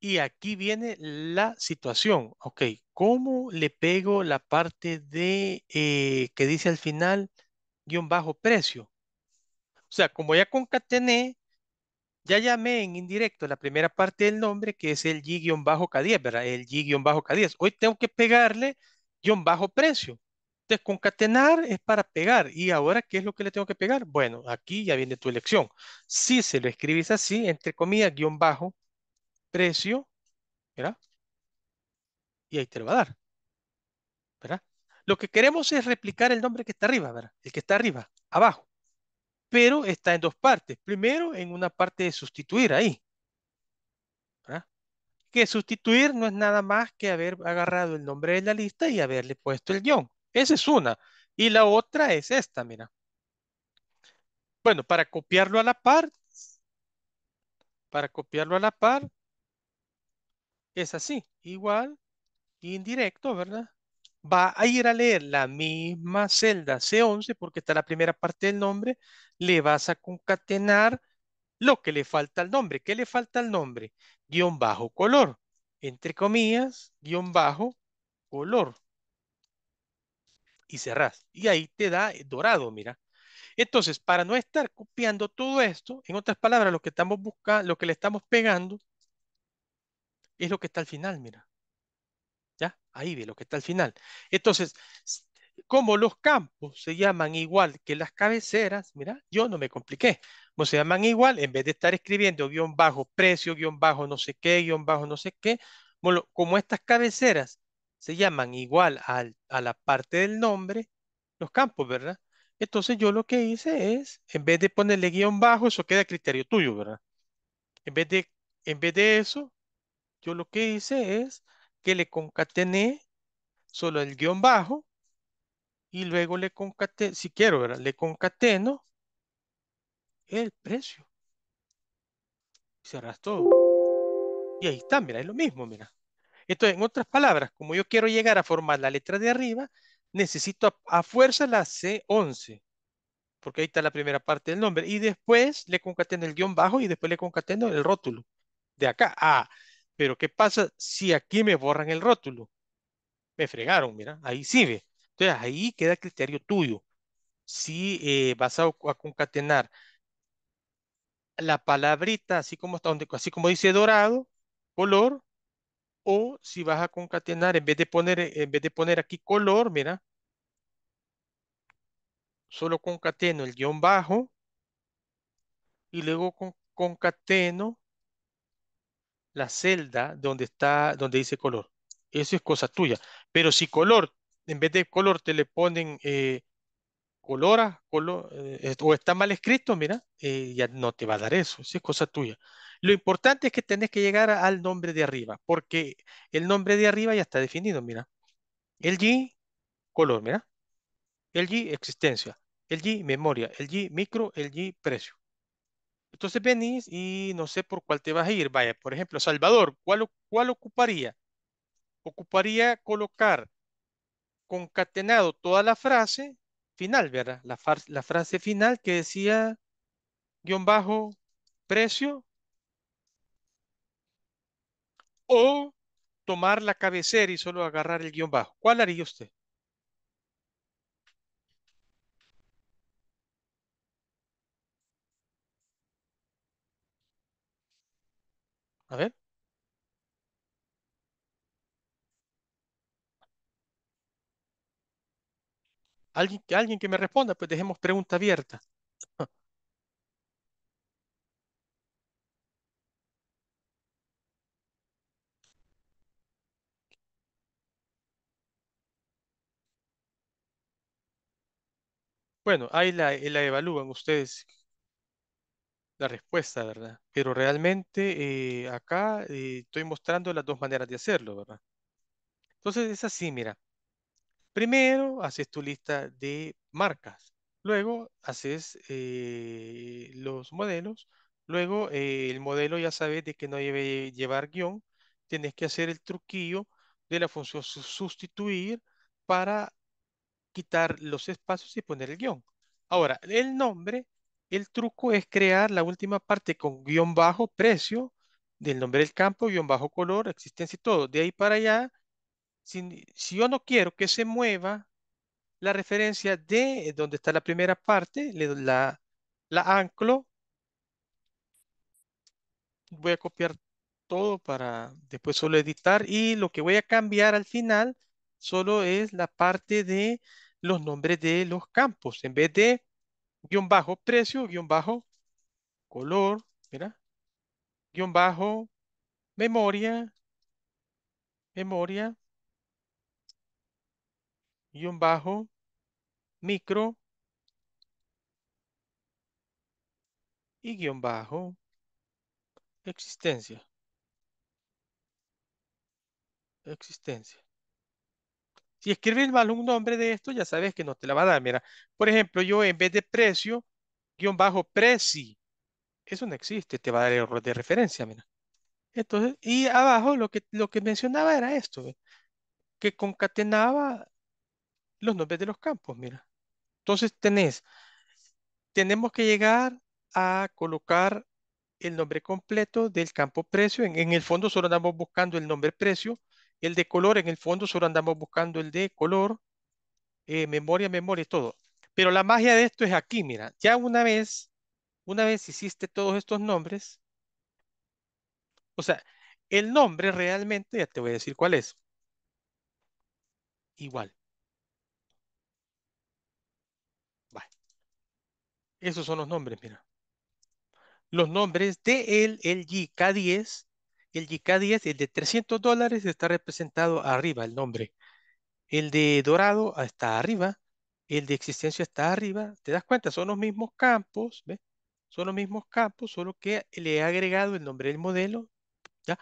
y aquí viene la situación. Ok, ¿cómo le pego la parte de eh, que dice al final guión bajo precio? O sea, como ya concatené, ya llamé en indirecto la primera parte del nombre, que es el G-K10, ¿verdad? El G-K10. Hoy tengo que pegarle guión bajo precio. Entonces, concatenar es para pegar. ¿Y ahora qué es lo que le tengo que pegar? Bueno, aquí ya viene tu elección. Si se lo escribís así, entre comillas, guión bajo, precio, ¿verdad? Y ahí te lo va a dar. ¿Verdad? Lo que queremos es replicar el nombre que está arriba, ¿verdad? El que está arriba, abajo pero está en dos partes. Primero, en una parte de sustituir ahí. Que sustituir no es nada más que haber agarrado el nombre de la lista y haberle puesto el guión. Esa es una. Y la otra es esta, mira. Bueno, para copiarlo a la par, para copiarlo a la par, es así, igual, indirecto, ¿verdad? va a ir a leer la misma celda C11 porque está la primera parte del nombre, le vas a concatenar lo que le falta al nombre. ¿Qué le falta al nombre? Guión bajo color, entre comillas, guión bajo color. Y cerrás. Y ahí te da dorado, mira. Entonces, para no estar copiando todo esto, en otras palabras, lo que estamos buscando, lo que le estamos pegando es lo que está al final, mira. ¿ya? Ahí ve lo que está al final. Entonces, como los campos se llaman igual que las cabeceras, mira, yo no me compliqué. Como se llaman igual, en vez de estar escribiendo guión bajo precio, guión bajo no sé qué, guión bajo no sé qué, como, como estas cabeceras se llaman igual a la parte del nombre, los campos, ¿verdad? Entonces yo lo que hice es, en vez de ponerle guión bajo, eso queda criterio tuyo, ¿verdad? En vez de, en vez de eso, yo lo que hice es que le concatené solo el guión bajo y luego le concatené si quiero, ¿verdad? Le concateno el precio. Cerras todo. Y ahí está, mira, es lo mismo, mira. Entonces, en otras palabras, como yo quiero llegar a formar la letra de arriba, necesito a, fuerza la C11 porque ahí está la primera parte del nombre, y después le concateno el guión bajo y después le concateno el rótulo de acá. A ah, pero ¿qué pasa si aquí me borran el rótulo? Me fregaron, mira, ahí sí ve. Entonces ahí queda criterio tuyo. Si eh, vas a, concatenar la palabrita, así como, está, así como dice dorado, color, o si vas a concatenar, en vez de poner, eh, en vez de poner aquí color, mira, solo concateno el guión bajo y luego concateno la celda donde está, donde dice color. Eso es cosa tuya. Pero si color, en vez de color te le ponen color, eh, colora, color, eh, o está mal escrito, mira, eh, ya no te va a dar eso. Eso es cosa tuya. Lo importante es que tenés que llegar al nombre de arriba, porque el nombre de arriba ya está definido, mira. El G, color, mira. El G, existencia. El G, memoria. El G, micro. El G, precio. Entonces venís y no sé por cuál te vas a ir. Vaya, por ejemplo, Salvador, ¿cuál, cuál ocuparía? Ocuparía colocar concatenado toda la frase final, ¿verdad? La, la frase final que decía guión bajo precio o tomar la cabecera y solo agarrar el guión bajo. ¿Cuál haría usted? A ver. Alguien, alguien que me responda, pues dejemos pregunta abierta. Bueno, ahí la, la evalúan ustedes la respuesta, ¿verdad? Pero realmente eh, acá eh, estoy mostrando las dos maneras de hacerlo, ¿verdad? Entonces es así, mira. Primero haces tu lista de marcas, luego haces eh, los modelos, luego el modelo ya sabes de que no debe llevar guión, tienes que hacer el truquillo de la función sustituir para quitar los espacios y poner el guión. Ahora, el nombre el truco es crear la última parte con guión bajo precio del nombre del campo, guión bajo color, existencia y todo. De ahí para allá, si, yo no quiero que se mueva la referencia de donde está la primera parte, le la, la anclo. Voy a copiar todo para después solo editar y lo que voy a cambiar al final solo es la parte de los nombres de los campos. En vez de guión bajo precio, guión bajo color, mira, guión bajo memoria, memoria, guión bajo micro y guión bajo existencia. Existencia. Y mal un nombre de esto, ya sabes que no te la va a dar. Mira, por ejemplo, yo en vez de precio, guión bajo precio eso no existe, te va a dar error de referencia, mira. Entonces, y abajo lo que, lo que mencionaba era esto, que concatenaba los nombres de los campos, mira. Entonces tenés, tenemos que llegar a colocar el nombre completo del campo precio. en el fondo solo andamos buscando el nombre precio el de color, en el fondo, solo andamos buscando el de color, eh, memoria, memoria todo. Pero la magia de esto es aquí, mira. Ya una vez, una vez hiciste todos estos nombres, o sea, el nombre realmente, ya te voy a decir cuál es. Igual. Esos son los nombres, mira. Los nombres de el, el K10 el gk 10 el de 300 dólares, está representado arriba, el nombre. El de dorado está arriba. El de existencia está arriba. ¿Te das cuenta? Son los mismos campos, ¿ves? Son los mismos campos, solo que le he agregado el nombre del modelo, ¿ya?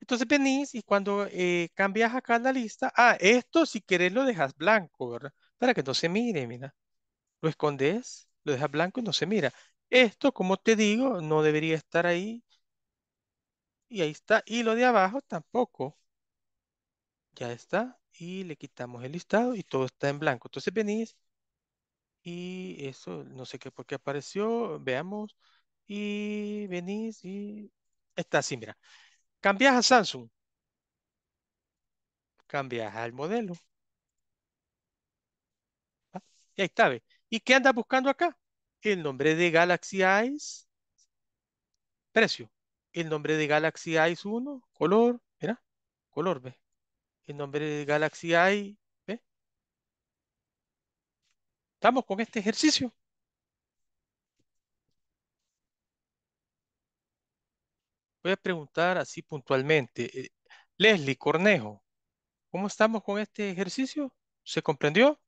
Entonces venís y cuando eh, cambias acá la lista, ah, esto si querés lo dejas blanco, ¿verdad? Para que no se mire, mira. Lo escondes, lo dejas blanco y no se mira. Esto, como te digo, no debería estar ahí. Y ahí está. Y lo de abajo tampoco. Ya está. Y le quitamos el listado y todo está en blanco. Entonces venís y eso, no sé qué por qué apareció. Veamos. Y venís y está así, mira. Cambias a Samsung. Cambias al modelo. Ah, y ahí está, ¿Y qué andas buscando acá? El nombre de Galaxy Eyes. Precio el nombre de Galaxy I es 1, color, mira, color, ve. El nombre de Galaxy I ve. Estamos con este ejercicio. Voy a preguntar así puntualmente. Eh, Leslie Cornejo, ¿cómo estamos con este ejercicio? ¿Se comprendió?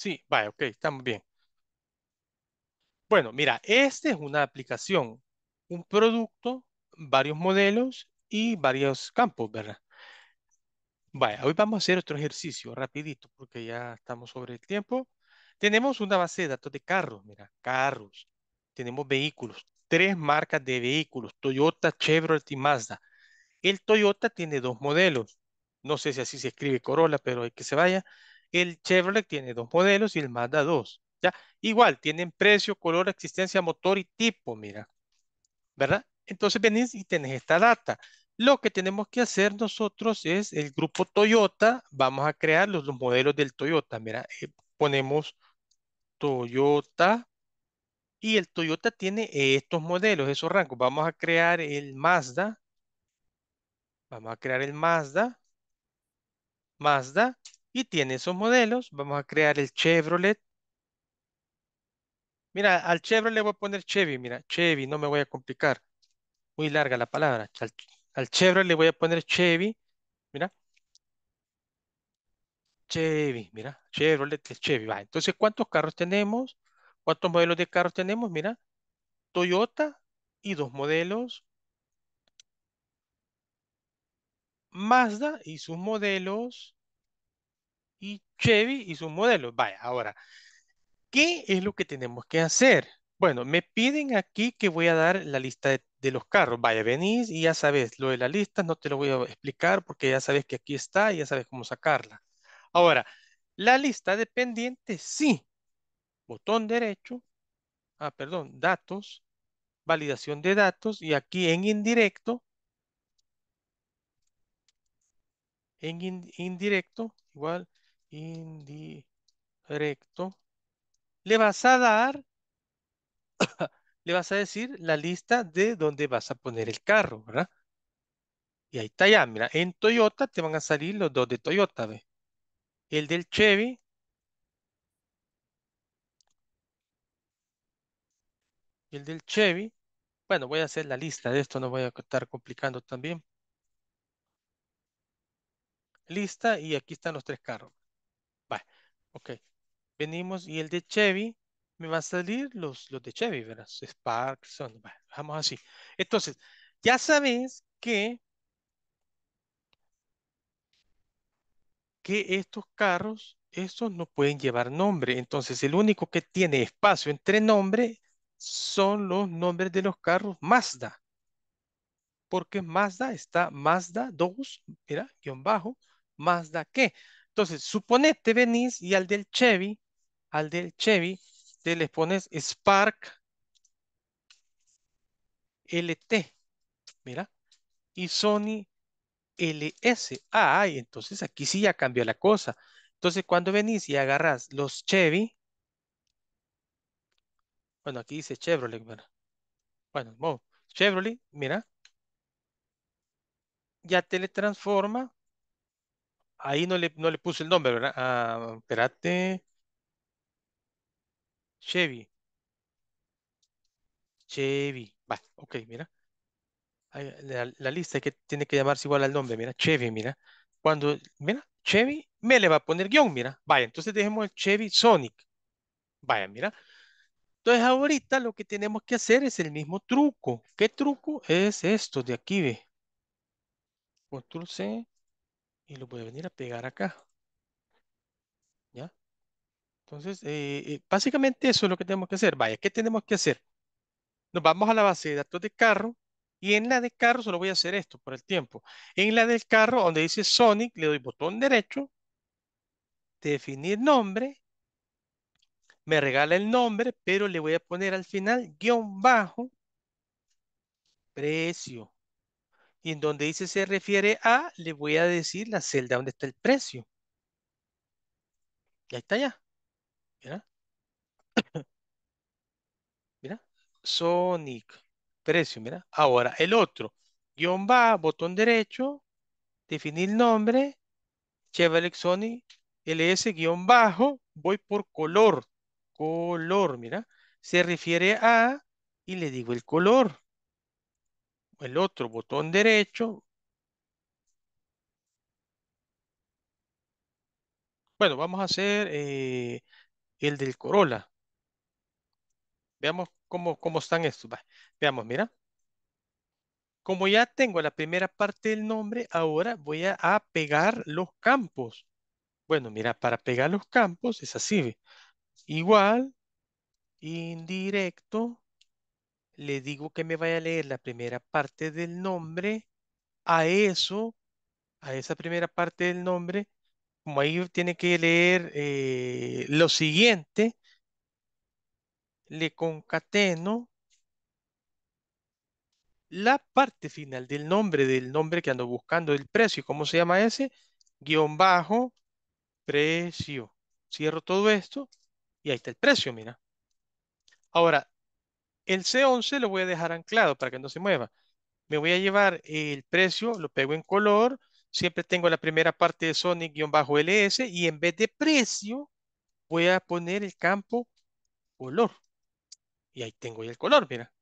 Sí, vaya, ok, estamos bien. Bueno, mira, esta es una aplicación, un producto, varios modelos y varios campos, ¿verdad? Vaya, hoy vamos a hacer otro ejercicio rapidito porque ya estamos sobre el tiempo. Tenemos una base de datos de carros, mira, carros. Tenemos vehículos, tres marcas de vehículos, Toyota, Chevrolet y Mazda. El Toyota tiene dos modelos. No sé si así se escribe Corolla, pero hay que se vaya. El Chevrolet tiene dos modelos y el Mazda dos. ¿ya? Igual, tienen precio, color, existencia, motor y tipo, mira. ¿Verdad? Entonces venís y tenés esta data. Lo que tenemos que hacer nosotros es el grupo Toyota. Vamos a crear los, los modelos del Toyota. Mira, eh, ponemos Toyota y el Toyota tiene eh, estos modelos, esos rangos. Vamos a crear el Mazda. Vamos a crear el Mazda. Mazda y tiene esos modelos. Vamos a crear el Chevrolet. Mira, al Chevrolet voy a poner Chevy. Mira, Chevy, no me voy a complicar. Muy larga la palabra. Al, Chevrolet le voy a poner Chevy. Mira. Chevy, mira. Chevrolet es Chevy. Entonces, ¿cuántos carros tenemos? ¿Cuántos modelos de carros tenemos? Mira. Toyota y dos modelos. Mazda y sus modelos y Chevy y sus modelos. Vaya, ahora, ¿qué es lo que tenemos que hacer? Bueno, me piden aquí que voy a dar la lista de, los carros. Vaya, venís y ya sabes, lo de la lista no te lo voy a explicar porque ya sabes que aquí está y ya sabes cómo sacarla. Ahora, la lista de pendientes, sí. Botón derecho, ah, perdón, datos, validación de datos y aquí en indirecto, en indirecto, igual, indirecto, le vas a dar, le vas a decir la lista de dónde vas a poner el carro, ¿verdad? Y ahí está ya, mira, en Toyota te van a salir los dos de Toyota, ve, El del Chevy. El del Chevy. Bueno, voy a hacer la lista de esto, no voy a estar complicando también. Lista y aquí están los tres carros. Vale, ok. Venimos y el de Chevy me va a salir los, los de Chevy, ¿verdad? Spark, son, vamos así. Entonces, ya sabes que, que estos carros, estos no pueden llevar nombre. Entonces, el único que tiene espacio entre nombre son los nombres de los carros Mazda. Porque Mazda está Mazda 2, mira, guión bajo, Mazda qué. Entonces, suponete venís y al del Chevy, al del Chevy, te le pones Spark LT, mira, y Sony LS. Ah, y entonces aquí sí ya cambió la cosa. Entonces, cuando venís y agarras los Chevy, bueno, aquí dice Chevrolet, bueno Bueno, Chevrolet, mira, ya te le transforma ahí no le, no le puse el nombre, ¿verdad? Ah, espérate. Chevy. Chevy. Va, ok, mira. La, lista que tiene que llamarse igual al nombre, mira, Chevy, mira. Cuando, mira, Chevy, me le va a poner guión, mira. Vaya, entonces dejemos el Chevy Sonic. Vaya, mira. Entonces ahorita lo que tenemos que hacer es el mismo truco. ¿Qué truco es esto de aquí, ve? Control C y lo voy a venir a pegar acá. ¿Ya? Entonces, eh, eh, básicamente eso es lo que tenemos que hacer. Vaya, ¿qué tenemos que hacer? Nos vamos a la base de datos de carro y en la de carro solo voy a hacer esto por el tiempo. En la del carro, donde dice Sonic, le doy botón derecho, definir nombre, me regala el nombre, pero le voy a poner al final guión bajo precio. Y en donde dice se refiere a, le voy a decir la celda donde está el precio. ya está ya. Mira. Sonic. Precio, mira. Ahora, el otro. Guión va, botón derecho, definir nombre, Chevrolet Sonic LS guión bajo, voy por color. Color, mira. Se refiere a, y le digo el color el otro botón derecho. Bueno, vamos a hacer eh, el del Corolla. Veamos cómo, cómo están estos. veamos, mira. Como ya tengo la primera parte del nombre, ahora voy a pegar los campos. Bueno, mira, para pegar los campos es así. Igual, indirecto, le digo que me vaya a leer la primera parte del nombre, a eso, a esa primera parte del nombre, como ahí tiene que leer eh, lo siguiente, le concateno la parte final del nombre, del nombre que ando buscando, el precio, ¿cómo se llama ese? Guión bajo, precio. Cierro todo esto y ahí está el precio, mira. Ahora, el C11 lo voy a dejar anclado para que no se mueva. Me voy a llevar el precio, lo pego en color. Siempre tengo la primera parte de Sonic-LS y en vez de precio voy a poner el campo color. Y ahí tengo ya el color, mira.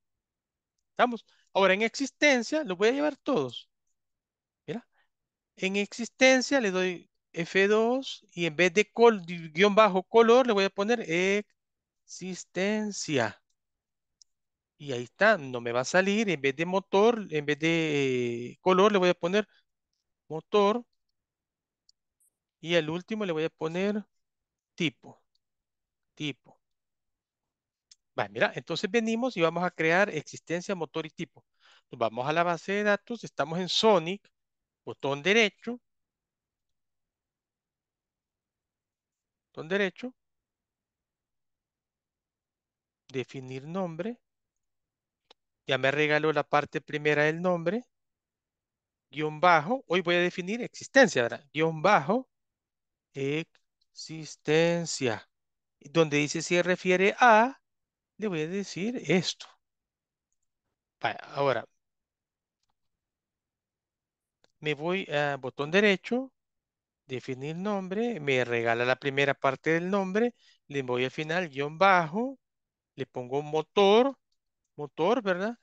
¿Estamos? Ahora en existencia lo voy a llevar todos. Mira. En existencia le doy F2 y en vez de guión bajo color le voy a poner existencia. Y ahí está, no me va a salir, en vez de motor, en vez de eh, color, le voy a poner motor. Y al último le voy a poner tipo, tipo. Vale, mira, entonces venimos y vamos a crear existencia, motor y tipo. Nos vamos a la base de datos, estamos en Sonic, botón derecho, botón derecho, definir nombre, ya me regaló la parte primera del nombre, guión bajo, hoy voy a definir existencia, ¿verdad? Guión bajo, existencia. Donde dice se refiere a, le voy a decir esto. ahora, me voy a botón derecho, definir nombre, me regala la primera parte del nombre, le voy al final, guión bajo, le pongo motor, motor, ¿verdad?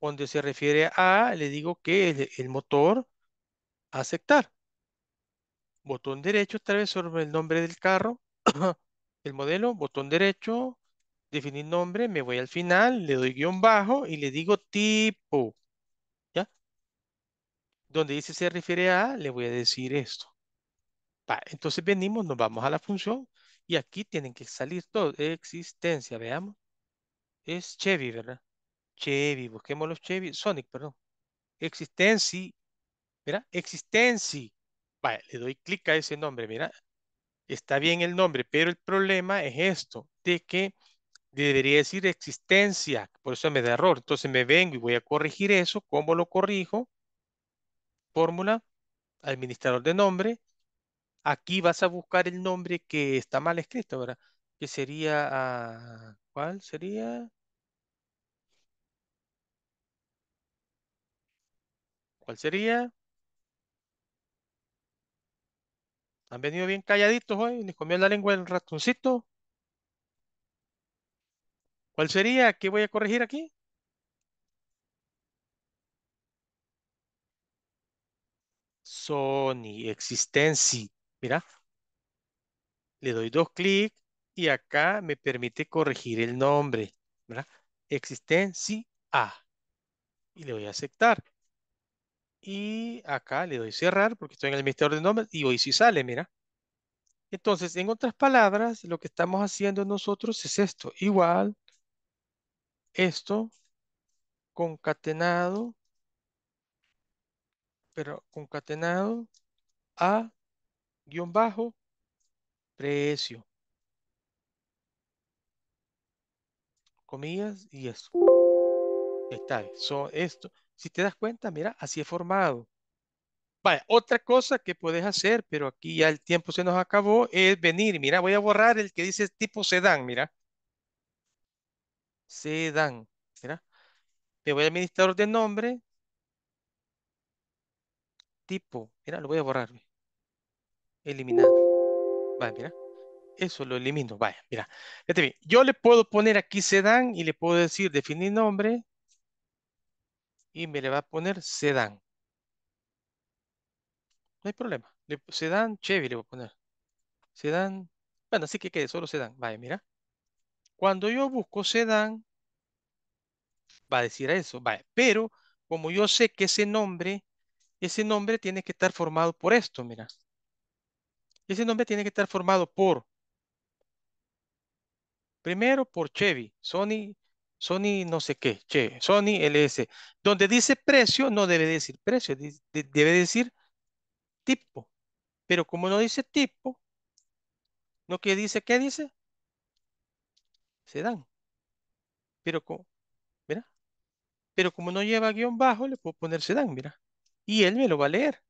Donde se refiere a, le digo que el, motor, aceptar. Botón derecho, otra vez sobre el nombre del carro, el modelo, botón derecho, definir nombre, me voy al final, le doy guión bajo y le digo tipo. ¿Ya? Donde dice se refiere a, le voy a decir esto. entonces venimos, nos vamos a la función y aquí tienen que salir todo. Existencia, veamos. Es Chevy, ¿verdad? Chevy, busquemos los Chevy, Sonic, perdón. Existency, mira, Existency. Vale, le doy clic a ese nombre, mira. Está bien el nombre, pero el problema es esto, de que debería decir existencia, por eso me da error. Entonces me vengo y voy a corregir eso. ¿Cómo lo corrijo? Fórmula, administrador de nombre. Aquí vas a buscar el nombre que está mal escrito, ¿verdad? Que sería, ah, ¿cuál sería? ¿Cuál sería? Han venido bien calladitos hoy, les comió la lengua el ratoncito. ¿Cuál sería? ¿Qué voy a corregir aquí? Sony, Existency. Mira, le doy dos clics y acá me permite corregir el nombre. ¿verdad? Existency A. Y le voy a aceptar. Y acá le doy cerrar porque estoy en el misterio de nombres y hoy sí sale, mira. Entonces, en otras palabras, lo que estamos haciendo nosotros es esto. Igual, esto concatenado, pero concatenado a guión bajo precio. Comillas y eso. Está bien. So, esto, si te das cuenta, mira, así es formado. Vaya, otra cosa que puedes hacer, pero aquí ya el tiempo se nos acabó, es venir. Mira, voy a borrar el que dice tipo sedán, mira. Sedán, mira. Me voy a administrador de nombre. Tipo, mira, lo voy a borrar. Eliminar. Vaya, mira. Eso lo elimino. Vaya, mira. Este, yo le puedo poner aquí sedán y le puedo decir definir nombre y me le va a poner sedán. No hay problema. Sedan sedán Chevy le voy a poner. Sedán. Bueno, así que quede solo sedán. Vaya, mira. Cuando yo busco sedán, va a decir eso. Vaya, pero como yo sé que ese nombre, ese nombre tiene que estar formado por esto, mira. Ese nombre tiene que estar formado por, primero por Chevy, Sony Sony no sé qué, che, Sony LS. Donde dice precio, no debe decir precio, debe decir tipo. Pero como no dice tipo, ¿no que dice qué dice? Se Pero como, pero como no lleva guión bajo, le puedo poner sedán, mira. Y él me lo va a leer,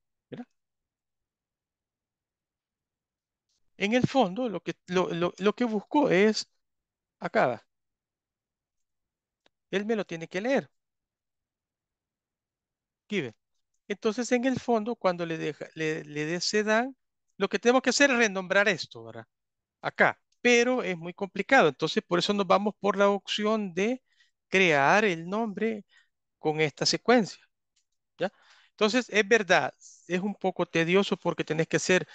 En el fondo, lo que, lo, lo que busco es acá, él me lo tiene que leer. Entonces, en el fondo, cuando le, deja, le, sedan, lo que tenemos que hacer es renombrar esto, ¿verdad? Acá, pero es muy complicado. Entonces, por eso nos vamos por la opción de crear el nombre con esta secuencia, ¿ya? Entonces, es verdad, es un poco tedioso porque tenés que hacer,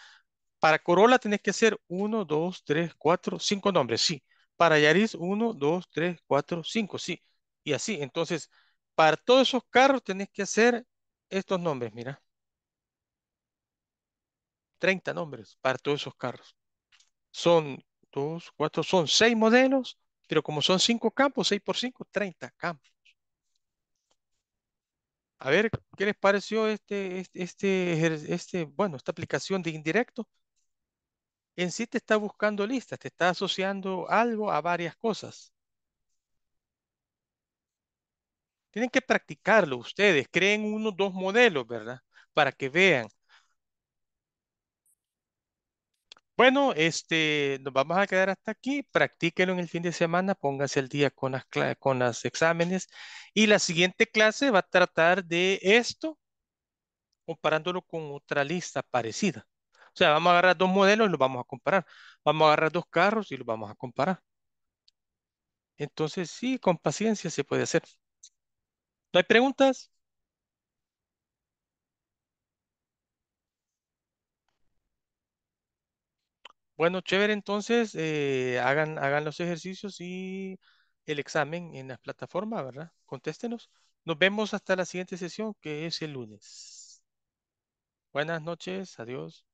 para Corolla tenés que hacer 1, 2, 3, 4, 5 nombres, sí. Para Yaris 1, 2, 3, 4, 5, sí. Y así, entonces, para todos esos carros tenés que hacer estos nombres, mira. 30 nombres para todos esos carros. Son dos, cuatro, son seis modelos, pero como son cinco campos, 6 por 5, 30 campos. A ver, ¿qué les pareció este, este, este, este, bueno, esta aplicación de indirecto? En sí te está buscando listas, te está asociando algo a varias cosas. Tienen que practicarlo ustedes. Creen unos dos modelos, ¿verdad? Para que vean. Bueno, este, nos vamos a quedar hasta aquí. Practíquenlo en el fin de semana, pónganse al día con las, con las exámenes. Y la siguiente clase va a tratar de esto, comparándolo con otra lista parecida. O sea, vamos a agarrar dos modelos y los vamos a comparar. Vamos a agarrar dos carros y los vamos a comparar. Entonces, sí, con paciencia se puede hacer. ¿No hay preguntas? Bueno, chévere, entonces eh, hagan, hagan los ejercicios y el examen en la plataforma, ¿verdad? Contéstenos. Nos vemos hasta la siguiente sesión, que es el lunes. Buenas noches, adiós.